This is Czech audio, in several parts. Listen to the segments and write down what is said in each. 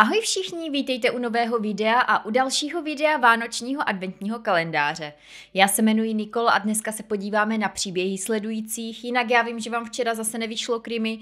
Ahoj všichni, vítejte u nového videa a u dalšího videa Vánočního adventního kalendáře. Já se jmenuji Nikol a dneska se podíváme na příběhy sledujících, jinak já vím, že vám včera zase nevyšlo krymy,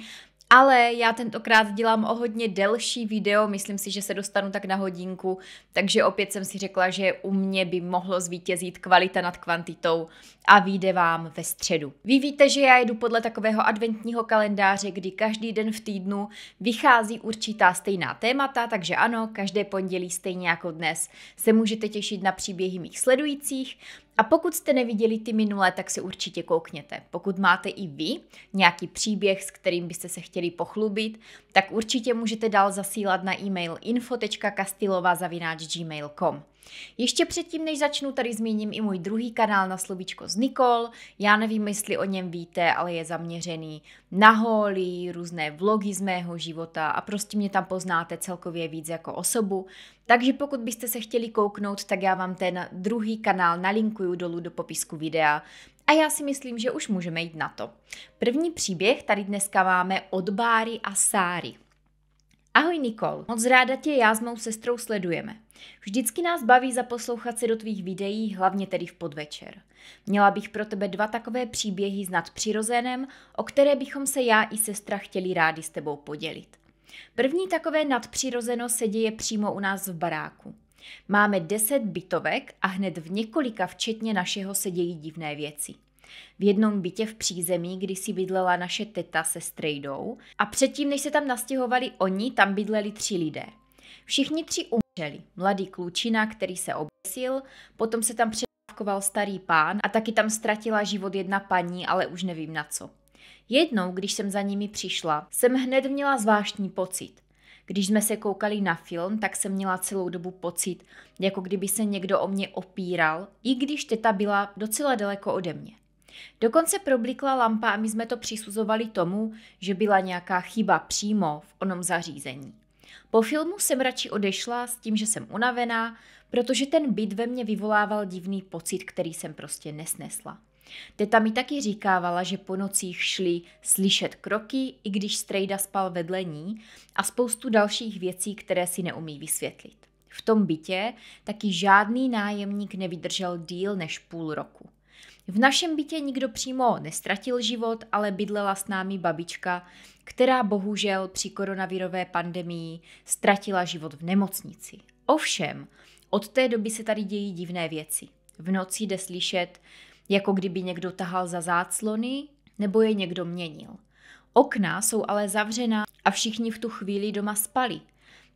ale já tentokrát dělám o hodně delší video, myslím si, že se dostanu tak na hodinku, takže opět jsem si řekla, že u mě by mohlo zvítězit kvalita nad kvantitou a vyjde vám ve středu. Vy víte, že já jedu podle takového adventního kalendáře, kdy každý den v týdnu vychází určitá stejná témata, takže ano, každé pondělí stejně jako dnes se můžete těšit na příběhy mých sledujících. A pokud jste neviděli ty minulé, tak si určitě koukněte. Pokud máte i vy nějaký příběh, s kterým byste se chtěli pochlubit, tak určitě můžete dál zasílat na e-mail info.kastilova.gmail.com. Ještě předtím, než začnu, tady zmíním i můj druhý kanál na slovíčko z Nikol. Já nevím, jestli o něm víte, ale je zaměřený na holí, různé vlogy z mého života a prostě mě tam poznáte celkově víc jako osobu. Takže pokud byste se chtěli kouknout, tak já vám ten druhý kanál nalinkuju dolů do popisku videa a já si myslím, že už můžeme jít na to. První příběh tady dneska máme od Báry a Sáry. Ahoj Nikol, moc ráda tě já s mou sestrou sledujeme. Vždycky nás baví zaposlouchat se do tvých videí, hlavně tedy v podvečer. Měla bych pro tebe dva takové příběhy s nadpřirozenem, o které bychom se já i sestra chtěli rádi s tebou podělit. První takové nadpřirozeno se děje přímo u nás v baráku. Máme 10 bytovek a hned v několika včetně našeho se dějí divné věci. V jednom bytě v přízemí, kdy si bydlela naše teta se strejdou a předtím, než se tam nastěhovali oni, tam bydleli tři lidé. Všichni tři umřeli. Mladý klučina, který se obesil, potom se tam předávkoval starý pán a taky tam ztratila život jedna paní, ale už nevím na co. Jednou, když jsem za nimi přišla, jsem hned měla zvláštní pocit. Když jsme se koukali na film, tak jsem měla celou dobu pocit, jako kdyby se někdo o mě opíral, i když teta byla docela daleko ode mě. Dokonce problikla lampa a my jsme to přisuzovali tomu, že byla nějaká chyba přímo v onom zařízení. Po filmu jsem radši odešla s tím, že jsem unavená, protože ten byt ve mně vyvolával divný pocit, který jsem prostě nesnesla. Teta mi taky říkávala, že po nocích šli slyšet kroky, i když strejda spal vedle ní a spoustu dalších věcí, které si neumí vysvětlit. V tom bytě taky žádný nájemník nevydržel díl než půl roku. V našem bytě nikdo přímo nestratil život, ale bydlela s námi babička, která bohužel při koronavirové pandemii ztratila život v nemocnici. Ovšem, od té doby se tady dějí divné věci. V noci jde slyšet jako kdyby někdo tahal za záclony nebo je někdo měnil. Okna jsou ale zavřená a všichni v tu chvíli doma spali.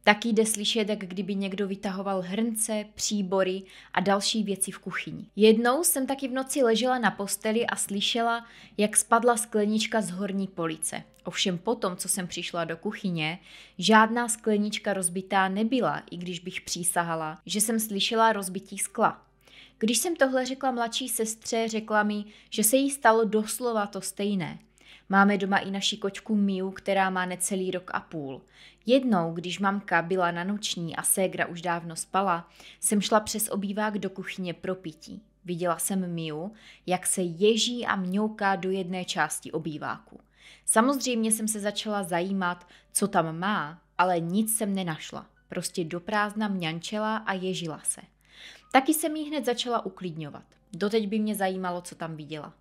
Taky jde slyšet, jak kdyby někdo vytahoval hrnce, příbory a další věci v kuchyni. Jednou jsem taky v noci ležela na posteli a slyšela, jak spadla sklenička z horní police. Ovšem potom, co jsem přišla do kuchyně, žádná sklenička rozbitá nebyla, i když bych přísahala, že jsem slyšela rozbití skla. Když jsem tohle řekla mladší sestře, řekla mi, že se jí stalo doslova to stejné. Máme doma i naši kočku Miu, která má necelý rok a půl. Jednou, když mamka byla na noční a ségra už dávno spala, jsem šla přes obývák do kuchyně pro pití. Viděla jsem Miu, jak se ježí a mňouká do jedné části obýváku. Samozřejmě jsem se začala zajímat, co tam má, ale nic jsem nenašla. Prostě do prázdna mňančela a ježila se. Taky jsem jí hned začala uklidňovat. Doteď by mě zajímalo, co tam viděla.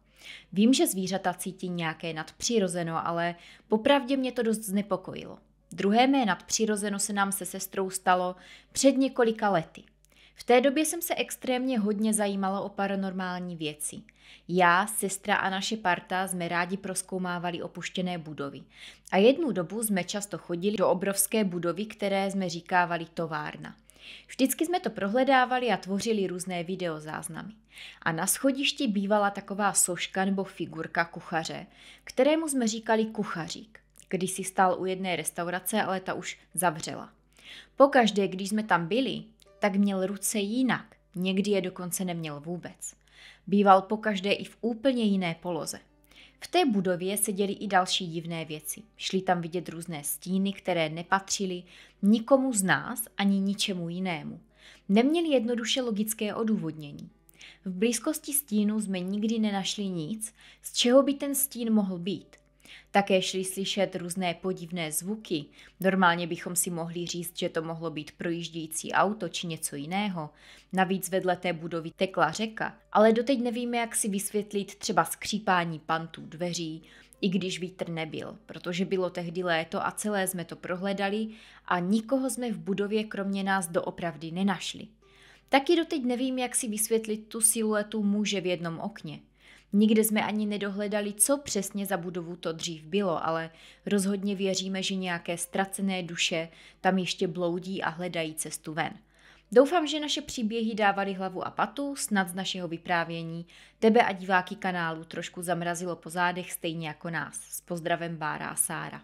Vím, že zvířata cítí nějaké nadpřirozeno, ale popravdě mě to dost znepokojilo. Druhé mé nadpřirozeno se nám se sestrou stalo před několika lety. V té době jsem se extrémně hodně zajímala o paranormální věci. Já, sestra a naše parta jsme rádi proskoumávali opuštěné budovy. A jednu dobu jsme často chodili do obrovské budovy, které jsme říkávali továrna. Vždycky jsme to prohledávali a tvořili různé videozáznamy. A na schodišti bývala taková soška nebo figurka kuchaře, kterému jsme říkali kuchařík. Když si stál u jedné restaurace, ale ta už zavřela. Pokaždé, když jsme tam byli, tak měl ruce jinak, někdy je dokonce neměl vůbec. Býval pokaždé i v úplně jiné poloze. V té budově se děly i další divné věci. Šli tam vidět různé stíny, které nepatřily nikomu z nás ani ničemu jinému. Neměli jednoduše logické odůvodnění. V blízkosti stínu jsme nikdy nenašli nic, z čeho by ten stín mohl být. Také šli slyšet různé podivné zvuky. Normálně bychom si mohli říct, že to mohlo být projíždějící auto či něco jiného. Navíc vedle té budovy tekla řeka, ale doteď nevíme, jak si vysvětlit třeba skřípání pantů dveří, i když vítr nebyl, protože bylo tehdy léto a celé jsme to prohledali a nikoho jsme v budově kromě nás doopravdy nenašli. Taky doteď nevím, jak si vysvětlit tu siluetu muže v jednom okně. Nikde jsme ani nedohledali, co přesně za budovu to dřív bylo, ale rozhodně věříme, že nějaké ztracené duše tam ještě bloudí a hledají cestu ven. Doufám, že naše příběhy dávaly hlavu a patu, snad z našeho vyprávění tebe a diváky kanálu trošku zamrazilo po zádech stejně jako nás. S pozdravem Bára a Sára.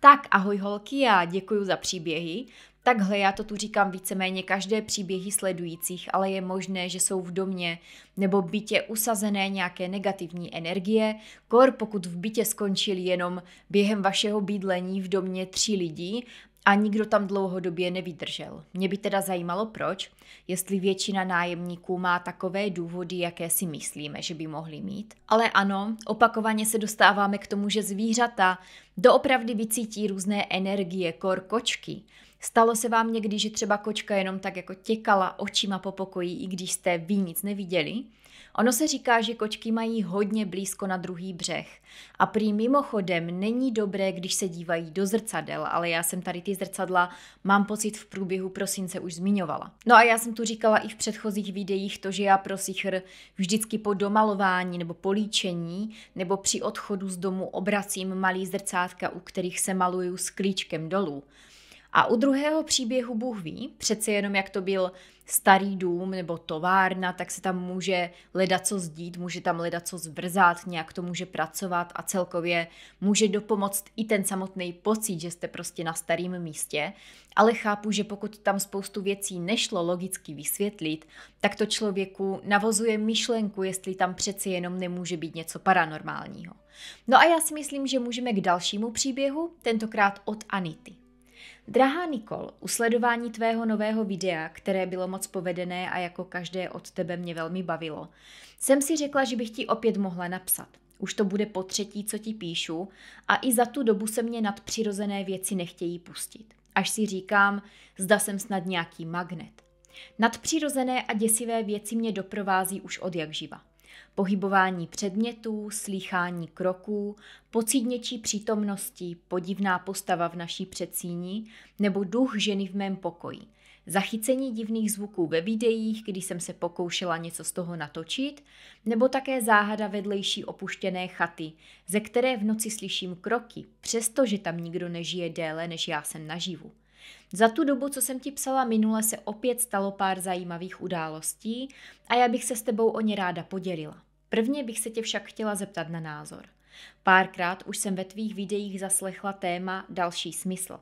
Tak ahoj holky, a děkuji za příběhy. Takhle já to tu říkám víceméně každé příběhy sledujících, ale je možné, že jsou v domě nebo bytě usazené nějaké negativní energie, kor pokud v bytě skončili jenom během vašeho bydlení v domě tři lidí, a nikdo tam dlouhodobě nevydržel. Mě by teda zajímalo proč, jestli většina nájemníků má takové důvody, jaké si myslíme, že by mohli mít. Ale ano, opakovaně se dostáváme k tomu, že zvířata doopravdy vycítí různé energie, kor kočky, Stalo se vám někdy, že třeba kočka jenom tak jako těkala očima po pokoji, i když jste vy nic neviděli? Ono se říká, že kočky mají hodně blízko na druhý břeh. A prý mimochodem není dobré, když se dívají do zrcadel, ale já jsem tady ty zrcadla, mám pocit, v průběhu prosince už zmiňovala. No a já jsem tu říkala i v předchozích videích to, že já pro sichr vždycky po domalování nebo políčení nebo při odchodu z domu obracím malý zrcátka, u kterých se maluju s klíčkem dolů. A u druhého příběhu Bůh ví, přece jenom jak to byl starý dům nebo továrna, tak se tam může leda co zdít, může tam leda co zvrzát, nějak to může pracovat a celkově může dopomoct i ten samotný pocit, že jste prostě na starém místě. Ale chápu, že pokud tam spoustu věcí nešlo logicky vysvětlit, tak to člověku navozuje myšlenku, jestli tam přeci jenom nemůže být něco paranormálního. No a já si myslím, že můžeme k dalšímu příběhu, tentokrát od Anity. Drahá Nikol, usledování tvého nového videa, které bylo moc povedené a jako každé od tebe mě velmi bavilo, jsem si řekla, že bych ti opět mohla napsat. Už to bude po třetí, co ti píšu a i za tu dobu se mě nadpřirozené věci nechtějí pustit. Až si říkám, zda jsem snad nějaký magnet. Nadpřirozené a děsivé věci mě doprovází už od jak živa. Pohybování předmětů, slýchání kroků, pocit něčí přítomnosti, podivná postava v naší předsíni nebo duch ženy v mém pokoji. Zachycení divných zvuků ve videích, kdy jsem se pokoušela něco z toho natočit, nebo také záhada vedlejší opuštěné chaty, ze které v noci slyším kroky, přestože tam nikdo nežije déle, než já jsem naživu. Za tu dobu, co jsem ti psala minule, se opět stalo pár zajímavých událostí a já bych se s tebou o ně ráda podělila. Prvně bych se tě však chtěla zeptat na názor. Párkrát už jsem ve tvých videích zaslechla téma další smysl.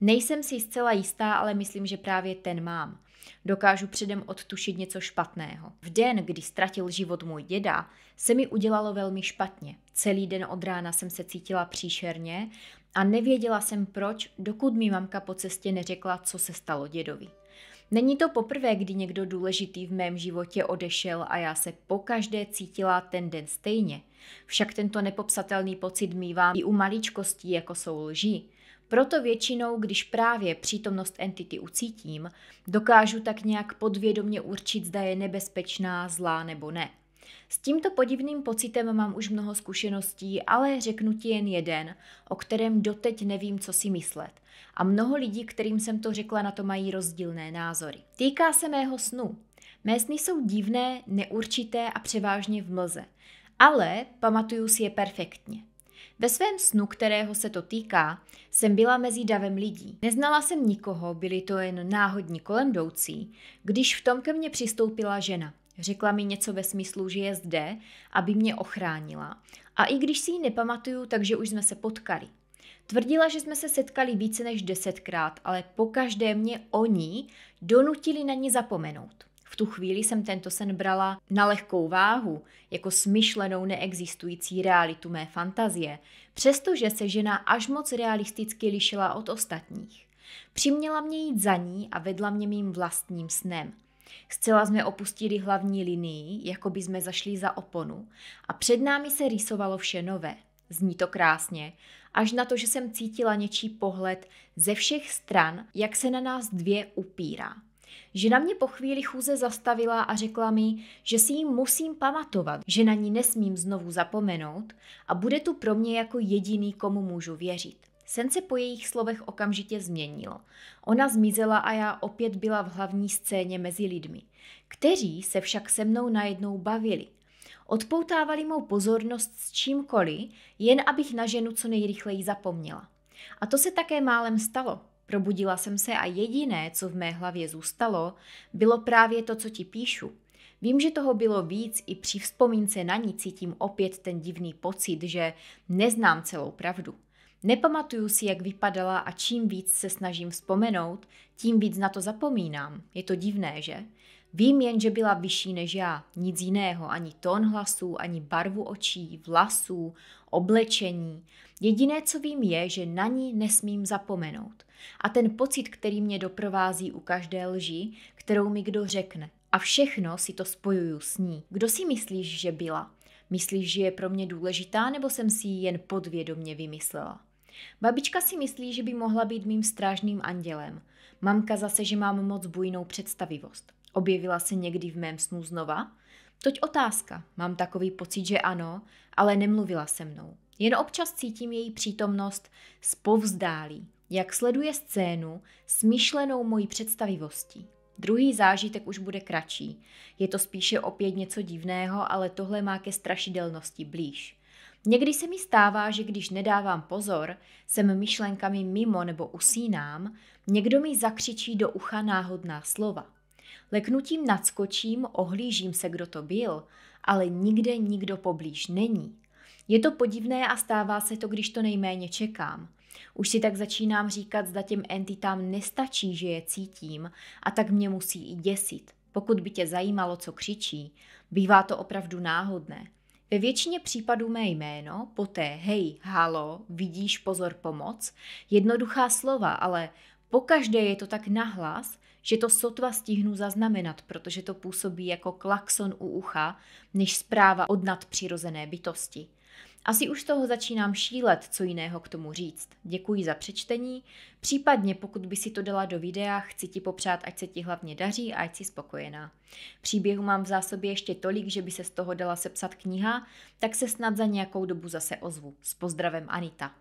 Nejsem si zcela jistá, ale myslím, že právě ten mám. Dokážu předem odtušit něco špatného. V den, kdy ztratil život můj děda, se mi udělalo velmi špatně. Celý den od rána jsem se cítila příšerně a nevěděla jsem proč, dokud mi mamka po cestě neřekla, co se stalo dědovi. Není to poprvé, kdy někdo důležitý v mém životě odešel a já se pokaždé cítila ten den stejně. Však tento nepopsatelný pocit mývám i u maličkostí, jako jsou lží. Proto většinou, když právě přítomnost entity ucítím, dokážu tak nějak podvědomě určit, zda je nebezpečná, zlá nebo ne. S tímto podivným pocitem mám už mnoho zkušeností, ale řeknu ti jen jeden, o kterém doteď nevím, co si myslet. A mnoho lidí, kterým jsem to řekla, na to mají rozdílné názory. Týká se mého snu. Mé sny jsou divné, neurčité a převážně v mlze. Ale pamatuju si je perfektně. Ve svém snu, kterého se to týká, jsem byla mezi davem lidí. Neznala jsem nikoho, byli to jen náhodní kolem jdoucí, když v tom ke mně přistoupila žena. Řekla mi něco ve smyslu, že je zde, aby mě ochránila. A i když si ji nepamatuju, takže už jsme se potkali. Tvrdila, že jsme se setkali více než desetkrát, ale pokaždé mě oni donutili na ní zapomenout. V tu chvíli jsem tento sen brala na lehkou váhu, jako smyšlenou neexistující realitu mé fantazie, přestože se žena až moc realisticky lišila od ostatních. Přiměla mě jít za ní a vedla mě mým vlastním snem – Zcela jsme opustili hlavní linii, jako by jsme zašli za oponu a před námi se rýsovalo vše nové. Zní to krásně, až na to, že jsem cítila něčí pohled ze všech stran, jak se na nás dvě upírá. Že na mě po chvíli chůze zastavila a řekla mi, že si ji musím pamatovat, že na ní nesmím znovu zapomenout a bude tu pro mě jako jediný, komu můžu věřit. Sen se po jejich slovech okamžitě změnil. Ona zmizela a já opět byla v hlavní scéně mezi lidmi, kteří se však se mnou najednou bavili. Odpoutávali mou pozornost s čímkoliv, jen abych na ženu co nejrychleji zapomněla. A to se také málem stalo. Probudila jsem se a jediné, co v mé hlavě zůstalo, bylo právě to, co ti píšu. Vím, že toho bylo víc, i při vzpomínce na ní cítím opět ten divný pocit, že neznám celou pravdu. Nepamatuju si, jak vypadala a čím víc se snažím vzpomenout, tím víc na to zapomínám. Je to divné, že? Vím jen, že byla vyšší než já, nic jiného, ani tón hlasů, ani barvu očí, vlasů, oblečení. Jediné, co vím, je, že na ní nesmím zapomenout. A ten pocit, který mě doprovází u každé lži, kterou mi kdo řekne. A všechno si to spojuju s ní. Kdo si myslíš, že byla? Myslíš, že je pro mě důležitá, nebo jsem si ji jen podvědomně vymyslela? Babička si myslí, že by mohla být mým strážným andělem. Mamka zase, že mám moc bujnou představivost. Objevila se někdy v mém snu znova? Toť otázka. Mám takový pocit, že ano, ale nemluvila se mnou. Jen občas cítím její přítomnost spovzdálí, jak sleduje scénu smyšlenou mojí představivostí. Druhý zážitek už bude kratší. Je to spíše opět něco divného, ale tohle má ke strašidelnosti blíž. Někdy se mi stává, že když nedávám pozor, jsem myšlenkami mimo nebo usínám, někdo mi zakřičí do ucha náhodná slova. Leknutím nadskočím, ohlížím se, kdo to byl, ale nikde nikdo poblíž není. Je to podivné a stává se to, když to nejméně čekám. Už si tak začínám říkat, zda těm entitám nestačí, že je cítím a tak mě musí i děsit. Pokud by tě zajímalo, co křičí, bývá to opravdu náhodné. Ve většině případů mé jméno, poté hej, halo, vidíš, pozor, pomoc, jednoduchá slova, ale pokaždé je to tak nahlas, že to sotva stihnu zaznamenat, protože to působí jako klakson u ucha, než zpráva od nadpřirozené bytosti. Asi už toho začínám šílet, co jiného k tomu říct. Děkuji za přečtení. Případně, pokud by si to dala do videa, chci ti popřát, ať se ti hlavně daří a ať si spokojená. Příběhu mám v zásobě ještě tolik, že by se z toho dala sepsat kniha, tak se snad za nějakou dobu zase ozvu. S pozdravem Anita.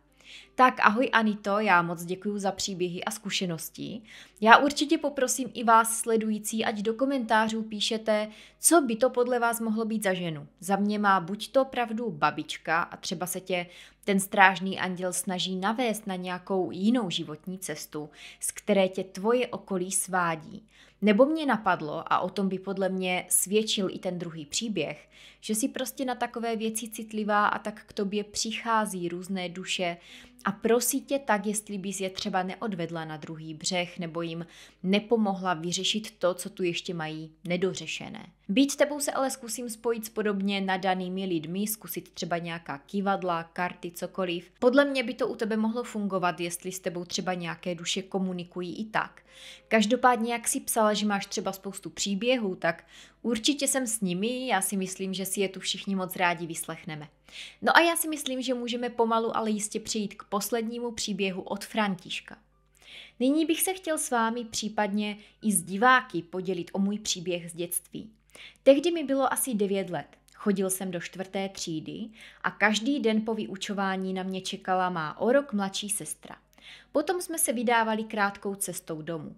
Tak ahoj Anito, já moc děkuji za příběhy a zkušenosti. Já určitě poprosím i vás sledující, ať do komentářů píšete, co by to podle vás mohlo být za ženu. Za mě má buď to pravdu babička a třeba se tě ten strážný anděl snaží navést na nějakou jinou životní cestu, z které tě tvoje okolí svádí. Nebo mě napadlo, a o tom by podle mě svědčil i ten druhý příběh, že si prostě na takové věci citlivá a tak k tobě přichází různé duše, a prosí tě tak, jestli bys je třeba neodvedla na druhý břeh nebo jim nepomohla vyřešit to, co tu ještě mají nedořešené. Být tebou se ale zkusím spojit s podobně nadanými lidmi, zkusit třeba nějaká kivadla, karty, cokoliv. Podle mě by to u tebe mohlo fungovat, jestli s tebou třeba nějaké duše komunikují i tak. Každopádně, jak si psala, že máš třeba spoustu příběhů, tak určitě jsem s nimi, já si myslím, že si je tu všichni moc rádi vyslechneme. No a já si myslím, že můžeme pomalu, ale jistě přejít k poslednímu příběhu od Františka. Nyní bych se chtěl s vámi případně i s diváky podělit o můj příběh z dětství. Tehdy mi bylo asi 9 let. Chodil jsem do čtvrté třídy a každý den po vyučování na mě čekala má o rok mladší sestra. Potom jsme se vydávali krátkou cestou domů.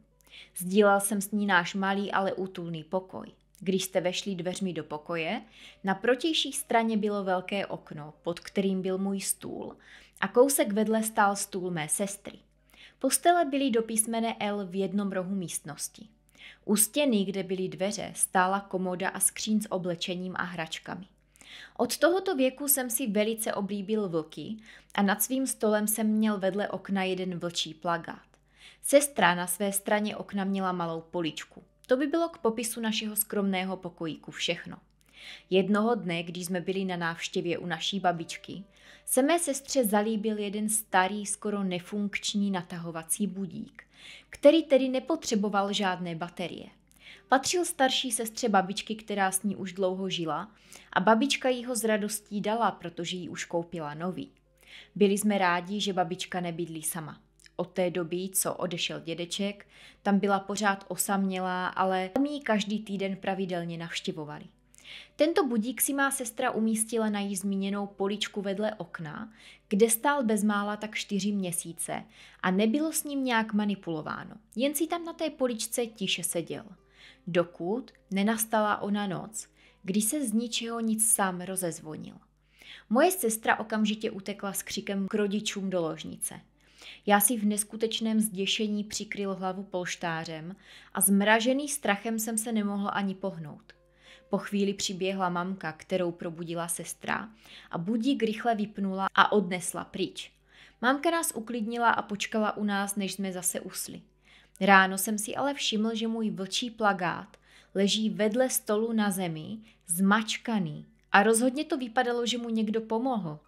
Sdílel jsem s ní náš malý, ale útulný pokoj. Když jste vešli dveřmi do pokoje, na protější straně bylo velké okno, pod kterým byl můj stůl a kousek vedle stál stůl mé sestry. Postele byly do písmene L v jednom rohu místnosti. U stěny, kde byly dveře, stála komoda a skříň s oblečením a hračkami. Od tohoto věku jsem si velice oblíbil vlky a nad svým stolem jsem měl vedle okna jeden vlčí plagát. Sestra na své straně okna měla malou poličku – to by bylo k popisu našeho skromného pokojíku všechno. Jednoho dne, když jsme byli na návštěvě u naší babičky, se mé sestře zalíbil jeden starý, skoro nefunkční natahovací budík, který tedy nepotřeboval žádné baterie. Patřil starší sestře babičky, která s ní už dlouho žila a babička jí ho s radostí dala, protože ji už koupila nový. Byli jsme rádi, že babička nebydlí sama od té doby, co odešel dědeček. Tam byla pořád osamělá, ale tam ji každý týden pravidelně navštěvovali. Tento budík si má sestra umístila na jí zmíněnou poličku vedle okna, kde stál bezmála tak čtyři měsíce a nebylo s ním nějak manipulováno, jen si tam na té poličce tiše seděl. Dokud nenastala ona noc, kdy se z ničeho nic sám rozezvonil. Moje sestra okamžitě utekla s křikem k rodičům do ložnice. Já si v neskutečném zděšení přikryl hlavu polštářem a zmražený strachem jsem se nemohl ani pohnout. Po chvíli přiběhla mamka, kterou probudila sestra a budík rychle vypnula a odnesla pryč. Mamka nás uklidnila a počkala u nás, než jsme zase usli. Ráno jsem si ale všiml, že můj vlčí plagát leží vedle stolu na zemi, zmačkaný a rozhodně to vypadalo, že mu někdo pomohl.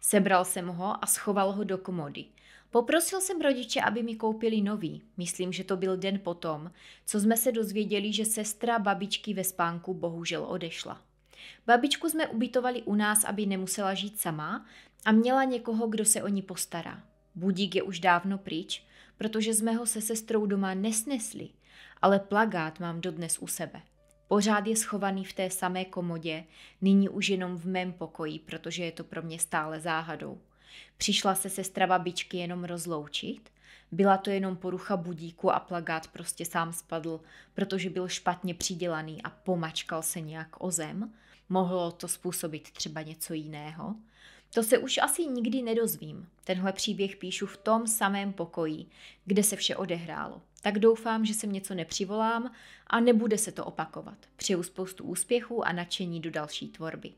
Sebral jsem ho a schoval ho do komody. Poprosil jsem rodiče, aby mi koupili nový. Myslím, že to byl den potom, co jsme se dozvěděli, že sestra babičky ve spánku bohužel odešla. Babičku jsme ubytovali u nás, aby nemusela žít sama a měla někoho, kdo se o ní postará. Budík je už dávno pryč, protože jsme ho se sestrou doma nesnesli, ale plagát mám dodnes u sebe. Pořád je schovaný v té samé komodě, nyní už jenom v mém pokoji, protože je to pro mě stále záhadou. Přišla se sestra babičky jenom rozloučit? Byla to jenom porucha budíku a plagát prostě sám spadl, protože byl špatně přidělaný a pomačkal se nějak o zem? Mohlo to způsobit třeba něco jiného? To se už asi nikdy nedozvím. Tenhle příběh píšu v tom samém pokoji, kde se vše odehrálo. Tak doufám, že jsem něco nepřivolám a nebude se to opakovat. Přeju spoustu úspěchů a nadšení do další tvorby.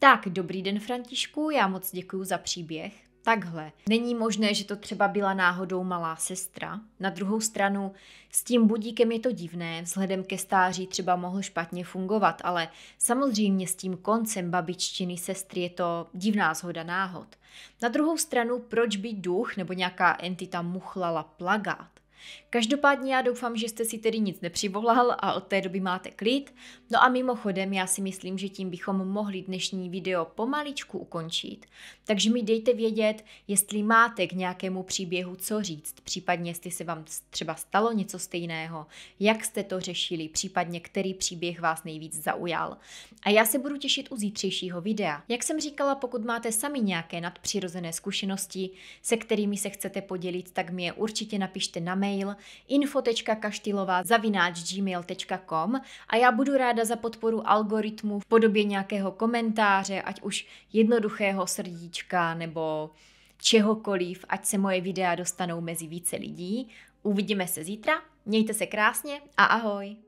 Tak, dobrý den Františku, já moc děkuji za příběh takhle. Není možné, že to třeba byla náhodou malá sestra. Na druhou stranu, s tím budíkem je to divné, vzhledem ke stáří třeba mohl špatně fungovat, ale samozřejmě s tím koncem babiččiny sestry je to divná zhoda náhod. Na druhou stranu, proč by duch nebo nějaká entita muchlala plagát? Každopádně já doufám, že jste si tedy nic nepřivolal a od té doby máte klid. No a mimochodem, já si myslím, že tím bychom mohli dnešní video pomaličku ukončit. Takže mi dejte vědět, jestli máte k nějakému příběhu co říct, případně jestli se vám třeba stalo něco stejného, jak jste to řešili, případně který příběh vás nejvíc zaujal. A já se budu těšit u zítřejšího videa. Jak jsem říkala, pokud máte sami nějaké nadpřirozené zkušenosti, se kterými se chcete podělit, tak mi je určitě napište na mail mail info.kaštilová.gmail.com a já budu ráda za podporu algoritmu v podobě nějakého komentáře, ať už jednoduchého srdíčka nebo čehokoliv, ať se moje videa dostanou mezi více lidí. Uvidíme se zítra, mějte se krásně a ahoj!